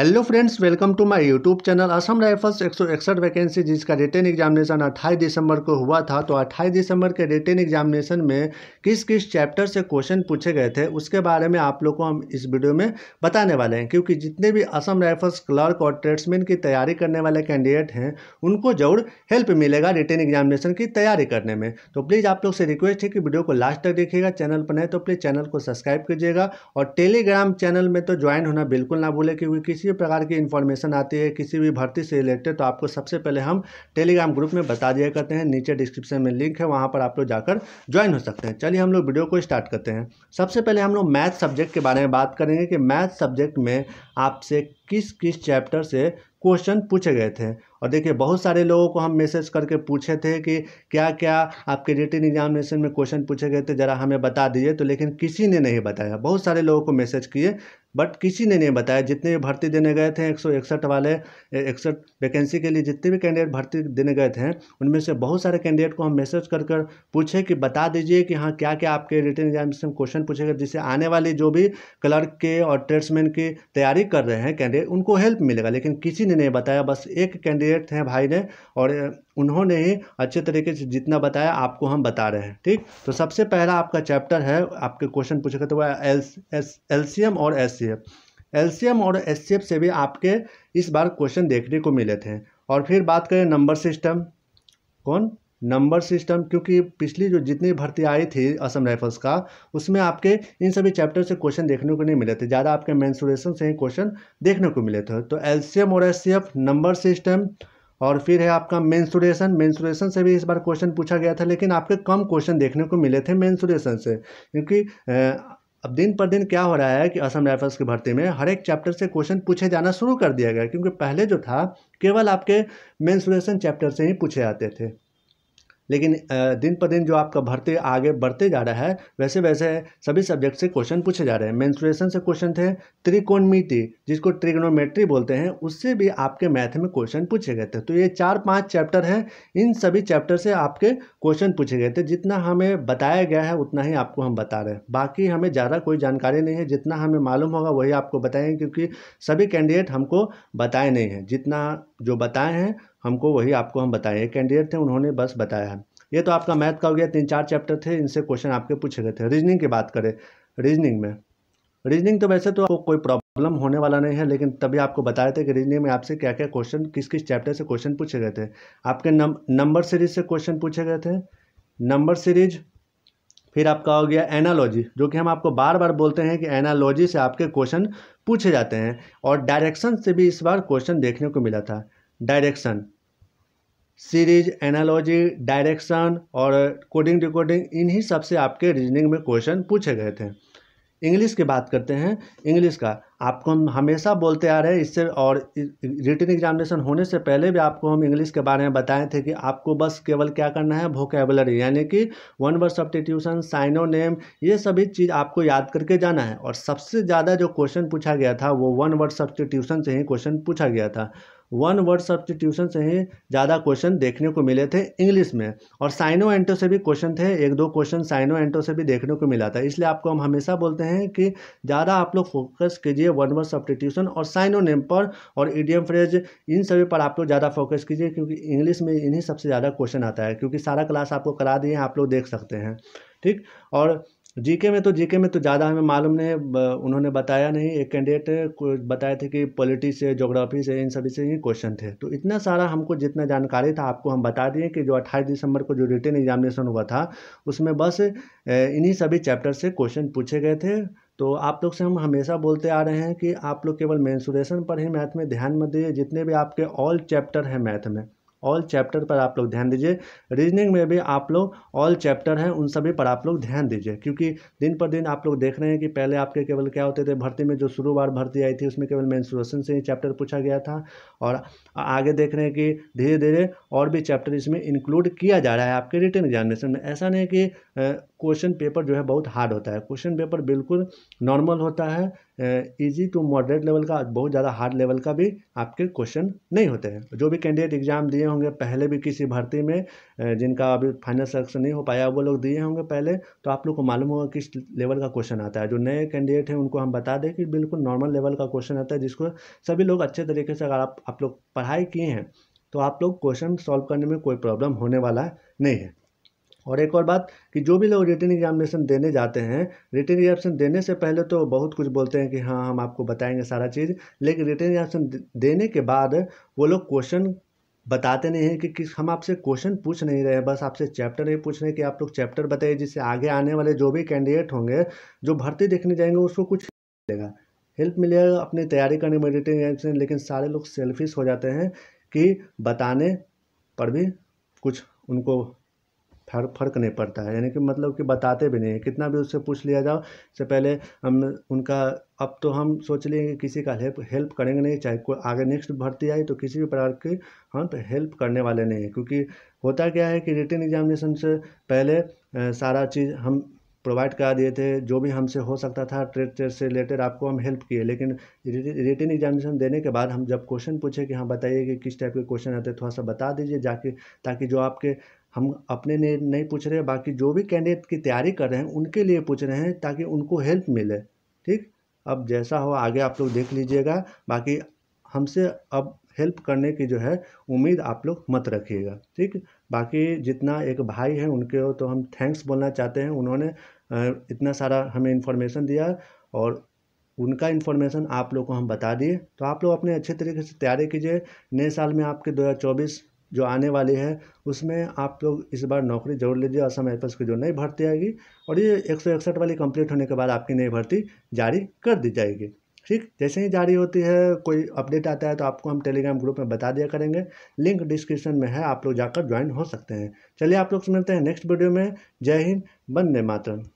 hello friends welcome to my YouTube channel Assam Rifles एक सौ इकसठ वैकेंसी जिसका रिटर्न एग्जामिनेशन 28 दिसंबर को हुआ था तो 28 दिसंबर के रिटर्न एग्जामिनेशन में किस किस चैप्टर से क्वेश्चन पूछे गए थे उसके बारे में आप लोग को हम इस वीडियो में बताने वाले हैं क्योंकि जितने भी असम राइफल्स क्लर्क और ट्रेड्समैन की तैयारी करने वाले कैंडिडेट हैं उनको जरूर हेल्प मिलेगा रिटर्न एग्जामिनेशन की तैयारी करने में तो प्लीज़ आप लोग से रिक्वेस्ट है कि वीडियो को लास्ट तक देखिएगा चैनल पर नहीं तो प्लीज़ चैनल को सब्सक्राइब कीजिएगा और टेलीग्राम चैनल में तो ज्वाइन होना बिल्कुल ना भूलें क्योंकि किसी भी प्रकार की इन्फॉर्मेशन आती है किसी भी भर्ती से रिलेटेड तो आपको सबसे पहले हम टेलीग्राम ग्रुप में बता दिया करते हैं नीचे डिस्क्रिप्शन में लिंक है वहाँ पर आप लोग जाकर ज्वाइन हो सकते हैं चलिए हम लोग वीडियो को स्टार्ट करते हैं सबसे पहले हम लोग मैथ सब्जेक्ट के बारे में बात करेंगे कि मैथ सब्जेक्ट में आपसे किस किस चैप्टर से क्वेश्चन पूछे गए थे और देखिए बहुत सारे लोगों को हम मैसेज करके पूछे थे कि क्या क्या आपके रिटर्न एग्जामिनेशन में क्वेश्चन पूछे गए थे ज़रा हमें बता दीजिए तो लेकिन किसी ने नहीं बताया बहुत सारे लोगों को मैसेज किए बट किसी ने नहीं बताया जितने भी भर्ती देने गए थे एक वाले इकसठ वैकेंसी के लिए जितने भी कैंडिडेट भर्ती देने गए थे उनमें से बहुत सारे कैंडिडेट को हम मैसेज कर कर पूछे कि बता दीजिए कि हाँ क्या क्या आपके रिटर्न एग्जाम से क्वेश्चन पूछेगा जिससे आने वाले जो भी क्लर्क के और ट्रेड्समैन की तैयारी कर रहे हैं कैंडिडेट उनको हेल्प मिलेगा लेकिन किसी ने नहीं बताया बस एक कैंडिडेट थे भाई ने और उन्होंने अच्छे तरीके से जितना बताया आपको हम बता रहे हैं ठीक तो सबसे पहला आपका चैप्टर है आपके क्वेश्चन पूछा करता तो हुआ एल एस एलसीएम और एस सी एफ एलसीएम और एस सी एफ से भी आपके इस बार क्वेश्चन देखने को मिले थे और फिर बात करें नंबर सिस्टम कौन नंबर सिस्टम क्योंकि पिछली जो जितनी भर्ती आई थी असम राइफल्स का उसमें आपके इन सभी चैप्टर से क्वेश्चन देखने को नहीं मिले थे ज़्यादा आपके मैंसुरेशन से ही क्वेश्चन देखने को मिले थे तो एलसीएम और एस नंबर सिस्टम और फिर है आपका मेंसुरेशन मेंसुरेशन से भी इस बार क्वेश्चन पूछा गया था लेकिन आपके कम क्वेश्चन देखने को मिले थे मेंसुरेशन से क्योंकि अब दिन पर दिन क्या हो रहा है कि असम राइफल्स की भर्ती में हर एक चैप्टर से क्वेश्चन पूछे जाना शुरू कर दिया गया क्योंकि पहले जो था केवल आपके मेंसुरेशन चैप्टर से ही पूछे जाते थे लेकिन दिन पर दिन जो आपका भर्ती आगे बढ़ते जा रहा है वैसे वैसे सभी सब्जेक्ट से क्वेश्चन पूछे जा रहे हैं मेन्सुरेशन से क्वेश्चन थे त्रिकोणमिति जिसको ट्रिग्नोमेट्री बोलते हैं उससे भी आपके मैथ में क्वेश्चन पूछे गए थे तो ये चार पाँच चैप्टर हैं इन सभी चैप्टर से आपके क्वेश्चन पूछे गए थे जितना हमें बताया गया है उतना ही आपको हम बता रहे हैं बाकी हमें ज़्यादा कोई जानकारी नहीं है जितना हमें मालूम होगा वही आपको बताएंगे क्योंकि सभी कैंडिडेट हमको बताए नहीं हैं जितना जो बताए हैं हमको वही आपको हम बताए कैंडिडेट थे उन्होंने बस बताया है ये तो आपका मैथ का हो गया तीन चार चैप्टर थे इनसे क्वेश्चन आपके पूछे गए थे रीजनिंग की बात करें रीजनिंग में रीजनिंग तो वैसे तो आपको कोई प्रॉब्लम होने वाला नहीं है लेकिन तभी आपको बताए थे कि रीजनिंग में आपसे क्या क्या क्वेश्चन किस किस चैप्टर से क्वेश्चन पूछे गए थे आपके नंबर सीरीज से क्वेश्चन पूछे गए थे नंबर सीरीज फिर आपका हो गया एनालॉजी जो कि हम आपको बार बार बोलते हैं कि एनालॉजी से आपके क्वेश्चन पूछे जाते हैं और डायरेक्शन से भी इस बार क्वेश्चन देखने को मिला था डायरेक्शन सीरीज एनालॉजी डायरेक्शन और कोडिंग डिकोडिंग इन्हीं सबसे आपके रीजनिंग में क्वेश्चन पूछे गए थे इंग्लिश की बात करते हैं इंग्लिश का आपको हम हमेशा बोलते आ रहे हैं इससे और रिटर्न एग्जामिनेशन होने से पहले भी आपको हम इंग्लिश के बारे में बताए थे कि आपको बस केवल क्या करना है भोकेबलरी यानी कि one word substitution synonym ये सभी चीज़ आपको याद करके जाना है और सबसे ज़्यादा जो क्वेश्चन पूछा गया था वो वन वर्ड सब्सटीट्यूशन से ही क्वेश्चन पूछा गया था वन वर्ड सब्सटीट्यूशन से ही ज़्यादा क्वेश्चन देखने को मिले थे इंग्लिश में और साइनो एंटो से भी क्वेश्चन थे एक दो क्वेश्चन साइनो एंटो से भी देखने को मिला था इसलिए आपको हम हमेशा बोलते हैं कि ज़्यादा आप लोग फोकस कीजिए वन वर्ड सब्सटीट्यूशन और साइनो नेम पर और ईडीएम फ्रेज इन सभी पर आप लोग ज़्यादा फोकस कीजिए क्योंकि इंग्लिश में इन्हीं सबसे ज़्यादा क्वेश्चन आता है क्योंकि सारा क्लास आपको करा दिए आप लोग देख सकते हैं ठीक और जीके में तो जीके में तो ज़्यादा हमें मालूम नहीं उन्होंने बताया नहीं एक कैंडिडेट को बताए थे कि पॉलिटिक्स से जोग्राफी से इन सभी से ही क्वेश्चन थे तो इतना सारा हमको जितना जानकारी था आपको हम बता दिए कि जो अट्ठाईस दिसंबर को जो रिटर्न एग्जामिनेशन हुआ था उसमें बस इन्हीं सभी चैप्टर से क्वेश्चन पूछे गए थे तो आप लोग से हम हमेशा बोलते आ रहे हैं कि आप लोग केवल मैंसुरेशन पर ही मैथ में ध्यान मत दिए जितने भी आपके ऑल चैप्टर हैं मैथ में ऑल चैप्टर पर आप लोग ध्यान दीजिए रीजनिंग में भी आप लोग ऑल चैप्टर हैं उन सभी पर आप लोग ध्यान दीजिए क्योंकि दिन पर दिन आप लोग देख रहे हैं कि पहले आपके केवल क्या होते थे भर्ती में जो शुरू बार भर्ती आई थी उसमें केवल मैंसुरेशन से ही चैप्टर पूछा गया था और आगे देख रहे हैं कि धीरे धीरे और भी चैप्टर इसमें इंक्लूड किया जा रहा है आपके रिटर्न एग्जामिनेशन में ऐसा नहीं कि क्वेश्चन पेपर जो है बहुत हार्ड होता है क्वेश्चन पेपर बिल्कुल नॉर्मल होता है इजी टू मॉडरेट लेवल का बहुत ज़्यादा हार्ड लेवल का भी आपके क्वेश्चन नहीं होते हैं जो भी कैंडिडेट एग्जाम दिए होंगे पहले भी किसी भर्ती में जिनका अभी फाइनल सिलेक्शन नहीं हो पाया वो लोग दिए होंगे पहले तो आप लोग को मालूम होगा किस लेवल का क्वेश्चन आता है जो नए कैंडिडेट हैं उनको हम बता दें कि बिल्कुल नॉर्मल लेवल का क्वेश्चन आता है जिसको सभी लोग अच्छे तरीके से अगर आप आप लोग पढ़ाई किए हैं तो आप लोग क्वेश्चन सॉल्व करने में कोई प्रॉब्लम होने वाला नहीं है और एक और बात कि जो भी लोग रिटर्न एग्जामिनेशन देने जाते हैं रिटर्न एग्जामिनेशन देने से पहले तो बहुत कुछ बोलते हैं कि हाँ हम आपको बताएंगे सारा चीज़ लेकिन रिटर्न एग्जामिनेशन देने के बाद वो लोग क्वेश्चन बताते नहीं हैं कि किस हम आपसे क्वेश्चन पूछ नहीं रहे हैं बस आपसे चैप्टर ही पूछ रहे हैं कि आप लोग चैप्टर बताइए जिससे आगे आने वाले जो भी कैंडिडेट होंगे जो भर्ती देखने जाएंगे उसको कुछ मिलेगा हेल्प मिलेगा अपनी तैयारी करने में रिटर्न एग्जामिनेशन लेकिन सारे लोग सेल्फिश हो जाते हैं कि बताने पर भी कुछ उनको फर्क फर्क नहीं पड़ता है यानी कि मतलब कि बताते भी नहीं है कितना भी उससे पूछ लिया जाओ इससे पहले हम उनका अब तो हम सोच लिए कि किसी का हेल्प हेल्प करेंगे नहीं चाहे कोई आगे नेक्स्ट भर्ती आई तो किसी भी प्रकार की हम तो हेल्प करने वाले नहीं हैं क्योंकि होता क्या है कि रिटर्न एग्जामिनेशन से पहले सारा चीज़ हम प्रोवाइड करा दिए थे जो भी हमसे हो सकता था ट्रेड ट्रेड से रिलेटेड आपको हम हेल्प किए लेकिन रिटर्न एग्जामिनेशन देने के बाद हम जब क्वेश्चन पूछे कि हाँ बताइए कि किस टाइप के क्वेश्चन आते थोड़ा सा बता दीजिए जाके ताकि जो आपके हम अपने लिए नहीं पूछ रहे बाकी जो भी कैंडिडेट की तैयारी कर रहे हैं उनके लिए पूछ रहे हैं ताकि उनको हेल्प मिले ठीक अब जैसा हो आगे आप लोग देख लीजिएगा बाकी हमसे अब हेल्प करने की जो है उम्मीद आप लोग मत रखिएगा ठीक बाकी जितना एक भाई है उनके तो हम थैंक्स बोलना चाहते हैं उन्होंने इतना सारा हमें इन्फॉर्मेशन दिया और उनका इन्फॉर्मेशन आप लोग को हम बता दिए तो आप लोग अपने अच्छे तरीके से तैयारी कीजिए नए साल में आपके 2024 जो आने वाली है उसमें आप लोग इस बार नौकरी जरूर लीजिए और समय पर उसकी जो नई भर्ती आएगी और ये एक सौ इकसठ वाली कंप्लीट होने के बाद आपकी नई भर्ती जारी कर दी जाएगी ठीक जैसे ही जारी होती है कोई अपडेट आता है तो आपको हम टेलीग्राम ग्रुप में बता दिया करेंगे लिंक डिस्क्रिप्शन में है आप लोग जाकर ज्वाइन हो सकते हैं चलिए आप लोग मिलते हैं नेक्स्ट वीडियो में जय हिंद बंदे मातरम